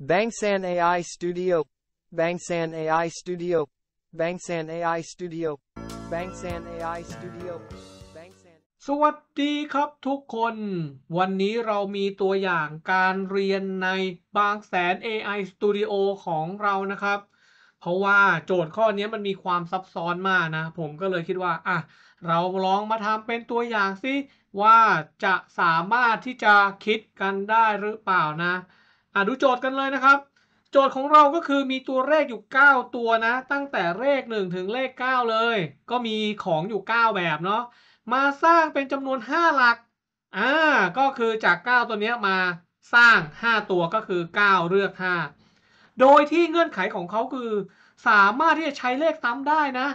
Bangsan AI Studio Bangsan AI Studio Bangsan AI Studio Bangsan AI Studio สวัสดีครับทุกคน วันนี้เรามีตัวอย่างการเรียนในบางแสน AI Studio ของเรานะครับ เพราะว่าโจทย์ข้อนี้มันมีความซับซ้อนมากนะ ผมก็เลยคิดว่าอ่ะเราลองมาทำเป็นตัวอย่างสิว่าจะสามารถที่จะคิดกันได้หรือเปล่านะอ่ะดูโจทย์กันเลยนะครับ โจทย์ของเราก็คือมีตัวเลขอยู่ 9 ตัวนะ ตั้งแต่เลข1ถึงเลข9 เลย ก็มีของอยู่ 9 แบบเนาะมาสร้างเป็นจำนวน 5 หลักอ่าก็คือจาก 9 ตัวนี้มาสร้าง 5 ตัวก็คือ 9 เลือก 5 โดยที่เงื่อนไขของเขาคือ สามารถที่จะใช้เลขซ้ำได้นะ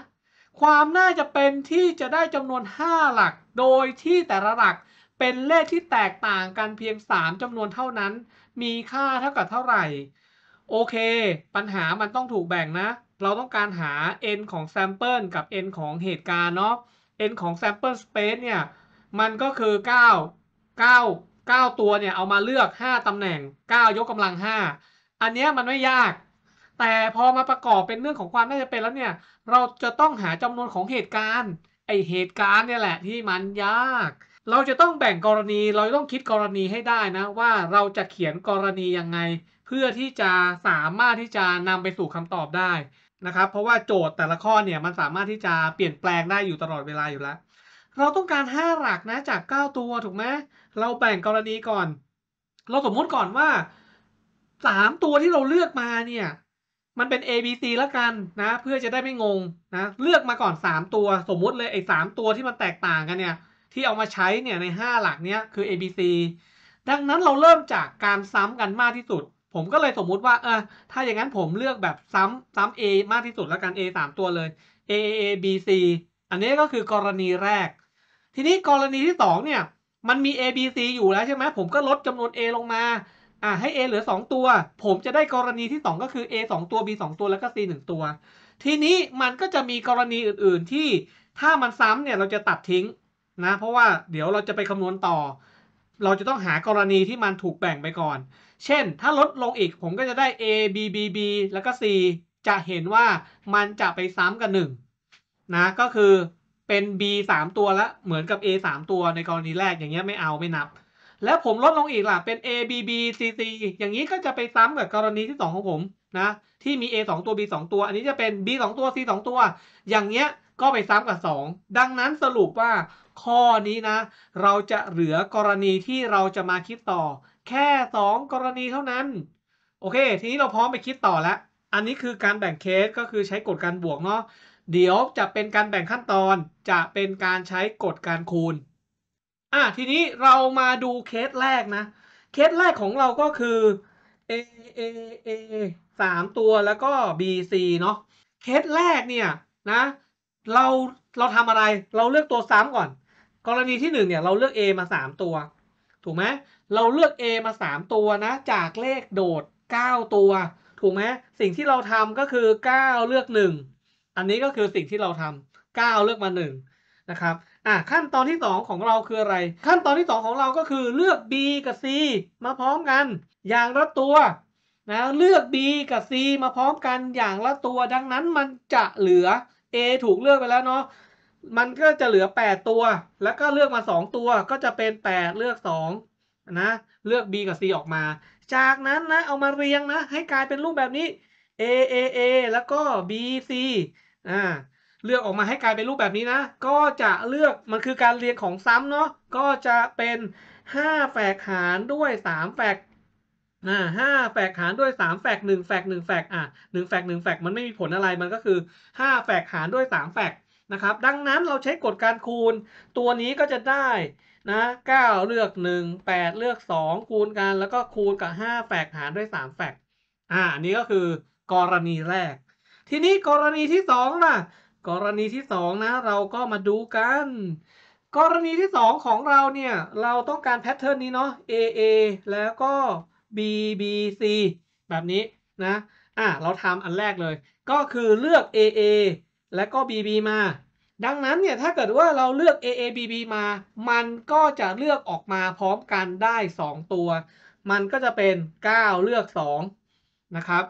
ความน่าจะเป็นที่จะได้จำนวน 5 หลัก โดยที่แต่ละหลักเป็นเลขที่แตกต่างกันเพียง3จำนวนเท่านั้นมีค่าเท่ากับเท่าไหร่ โอเคปัญหามันต้องถูกแบ่งนะ เราต้องการหา n ของ sample กับ n ของเหตุการณ์เนาะ n ของ sample space เนี่ย มันก็คือ 9 9 9 ตัวเนี่ยเอามาเลือก 5 ตำแหน่ง 9 ยกกำลัง 5 อันนี้มันไม่ยาก แต่พอมาประกอบเป็นเรื่องของความน่าจะเป็นแล้วเนี่ยเราจะต้องหาจำนวนของเหตุการณ์ ไอเหตุการณ์เนี่ยแหละที่มันยากเราจะต้องแบ่งกรณี เราต้องคิดกรณีให้ได้นะ ว่าเราจะเขียนกรณียังไง เพื่อที่จะสามารถที่จะนำไปสู่คำตอบได้นะครับเพราะว่าโจทย์แต่ละข้อเนี่ยมันสามารถที่จะเปลี่ยนแปลงได้อยู่ตลอดเวลาอยู่แล้วเราต้องการ5หลักนะจาก9ตัวถูกไหมเราแบ่งกรณีก่อน เราสมมุติก่อนว่า3ตัวที่เราเลือกมาเนี่ย มันเป็น A B C แล้วกันนะ เพื่อจะได้ไม่งงนะเลือกมาก่อน3ตัว สมมุติเลยไอ้สตัวที่มันแตกต่างกันเนี่ยที่เอามาใช้เนี่ยใน 5 หลักเนี้ยคือ ABC ดังนั้นเราเริ่มจากการซ้ำกันมากที่สุด ผมก็เลยสมมุติว่าเออ ถ้าอย่างนั้นผมเลือกแบบซ้ำซ้ำ A มากที่สุดแล้วกัน A 3 ตัวเลย A A B C อันนี้ก็คือกรณีแรก ทีนี้กรณีที่2เนี่ย มันมี A B C อยู่แล้วใช่ไหม ผมก็ลดจำนวน A ลงมา อ่าให้ A เหลือ 2 ตัว ผมจะได้กรณีที่ 2 ก็คือ A 2 ตัว B 2 ตัวแล้วก็ C 1 ตัว ทีนี้มันก็จะมีกรณีอื่นๆ ที่ถ้ามันซ้ำเนี่ยเราจะตัดทิ้งนะเพราะว่าเดี๋ยวเราจะไปคำนวณต่อ เราจะต้องหากรณีที่มันถูกแบ่งไปก่อน เช่นถ้าลดลงอีกผมก็จะได้ a b b b แล้วก็ c จะเห็นว่ามันจะไปซ้ำกัน1นะก็คือเป็น b 3ตัวละเหมือนกับ a 3ตัวในกรณีแรกอย่างเงี้ยไม่เอาไม่นับ แล้วผมลดลงอีกล่ะเป็น a b b c c อย่างนี้ก็จะไปซ้ำกับกรณีที่ 2 ของผมนะที่มี a 2ตัว b 2 ตัว อันนี้จะเป็น b 2 ตัว c 2ตัวอย่างเงี้ยก็ไปซ้ำกับ 2 ดังนั้นสรุปว่าข้อนี้นะ เราจะเหลือกรณีที่เราจะมาคิดต่อ แค่ 2 กรณีเท่านั้นโอเคทีนี้เราพร้อมไปคิดต่อแล้ว อันนี้คือการแบ่งเคสก็คือใช้กฎการบวกเนาะเดี๋ยวจะเป็นการแบ่งขั้นตอนจะเป็นการใช้กฎการคูณอ่ะทีนี้เรามาดูเคสแรกนะ เคสแรกของเราก็คือ a a a สามตัวแล้วก็ b c เนาะเคสแรกเนี่ยนะเราเราทำอะไร เราเลือกตัวซ้ำก่อน กรณีที่1เนี่ยเราเลือก A มา 3 ตัว ถูกไหมเราเลือก A มา 3 ตัวนะ จากเลขโดด 9 ตัว ถูกไหมสิ่งที่เราทำก็คือ 9 เลือก 1 อันนี้ก็คือสิ่งที่เราทำ9เลือกมา1นะครับ อ่ะขั้นตอนที่ 2 ของเราคืออะไร ขั้นตอนที่2ของเราก็คือเลือก B กับ C มาพร้อมกันอย่างละตัวนะเลือก B กับ C มาพร้อมกันอย่างละตัว ดังนั้นมันจะเหลือ A ถูกเลือกไปแล้วเนาะ มันก็จะเหลือ 8 ตัว แล้วก็เลือกมา 2 ตัว ก็จะเป็น 8 เลือก 2 นะ เลือก B กับ C ออกมา จากนั้นนะเอามาเรียงนะให้กลายเป็นรูปแบบนี้ A A A แล้วก็ B C อ่าเลือกออกมาให้กลายเป็นรูปแบบนี้นะ ก็จะเลือกมันคือการเรียงของซ้ำเนาะ ก็จะเป็น 5 แฝกหารด้วย 3 แฝกอ่าห้าแฝกหารด้วยสามแฝกหนึ่งแฝกหนึ่งแฝกอ่าหนึ่งแฝกหนึ่งแฝกมันไม่มีผลอะไรมันก็คือห้าแฝกหารด้วยสามแฝกนะครับดังนั้นเราใช้กฎการคูณ ตัวนี้ก็จะได้นะเก้าเลือกหนึ่งแปดเลือกสองคูณกัน แล้วก็คูณกับห้าแฝกหารด้วยสามแฝกอ่าอันนี้ก็คือกรณีแรก ทีนี้กรณีที่สองนะกรณีที่สองนะ เราก็มาดูกัน กรณีที่สองของเราเนี่ยเราต้องการแพทเทิร์นนี้เนาะ AA แล้วก็ B B C แบบนี้นะ อ่ะ เราทำอันแรกเลย ก็คือเลือก A A และก็ B B มา ดังนั้นเนี่ย ถ้าเกิดว่าเราเลือก A A B B มา มันก็จะเลือกออกมาพร้อมกันได้ 2 ตัว มันก็จะเป็น 9 เลือก2นะครับ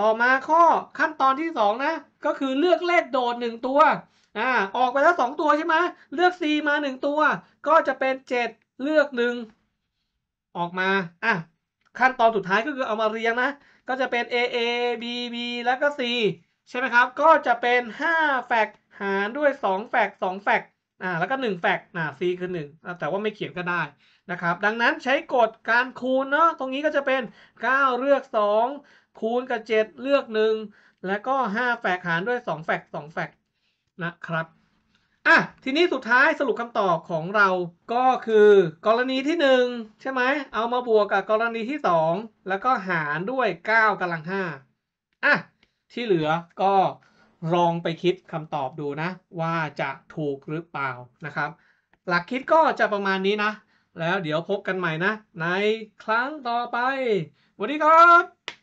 ต่อมาข้อขั้นตอนที่2นะ ก็คือเลือกเลขโดด1ตัว อ่าออกไปแล้ว2ตัวใช่ไหมเลือก C มา 1 ตัว ก็จะเป็น 7 เลือก 1 ออกมา อ่ะขั้นตอนสุดท้ายก็คือเอามาเรียงนะ ก็จะเป็น a a b b แล้วก็ c ใช่ไหมครับ ก็จะเป็น 5แฟกหารด้วย 2แฟก2แฟกอ่าแล้วก็1แฟกอ่า c คือ 1 แต่ว่าไม่เขียนก็ได้นะครับ ดังนั้นใช้กฎการคูณเนาะ ตรงนี้ก็จะเป็น 9 เลือก 2 คูณกับ 7 เลือก 1 แล้วก็ 5แฟกหารด้วย2แฟก2แฟกนะครับอ่ะทีนี้สุดท้ายสรุปคำตอบของเราก็คือกรณีที่ 1 ใช่ไหมเอามาบวกกับกรณีที่ 2 แล้วก็หารด้วย 9กำลัง5อ่ะที่เหลือก็ลองไปคิดคำตอบดูนะ ว่าจะถูกหรือเปล่านะครับ หลักคิดก็จะประมาณนี้นะ แล้วเดี๋ยวพบกันใหม่นะ ในครั้งต่อไปสวัสดีครับ